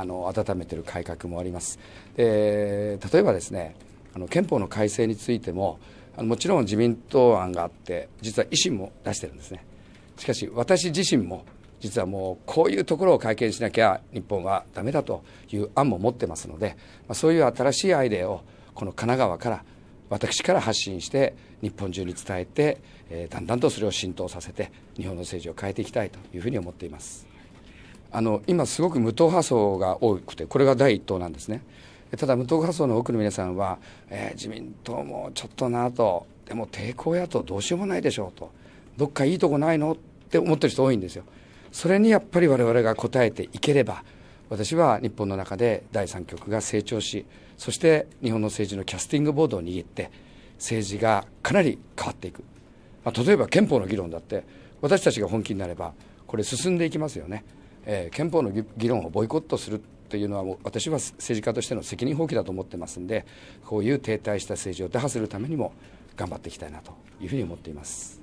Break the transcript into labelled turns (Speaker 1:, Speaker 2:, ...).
Speaker 1: あの温めている改革もありますで例えばですねあの憲法の改正についてももちろん自民党案があって実は維新も出してるんですねしかし私自身も実はもうこういうところを改憲しなきゃ日本はだめだという案も持ってますので、まあ、そういう新しいアイデアをこの神奈川から私から発信して日本中に伝えて、えー、だんだんとそれを浸透させて日本の政治を変えていきたいというふうに思っています。あの今すごく無党派層が多くてこれが第一党なんですねただ無党派層の多くの皆さんは、えー、自民党もちょっとなとでも抵抗やとどうしようもないでしょうとどっかいいとこないのって思ってる人多いんですよそれにやっぱり我々が応えていければ私は日本の中で第三極が成長しそして日本の政治のキャスティングボードを握って政治がかなり変わっていく、まあ、例えば憲法の議論だって私たちが本気になればこれ進んでいきますよね。えー、憲法の議論をボイコットするというのはもう私は政治家としての責任放棄だと思ってますんでこういう停滞した政治を打破するためにも頑張っていきたいなというふうに思っています。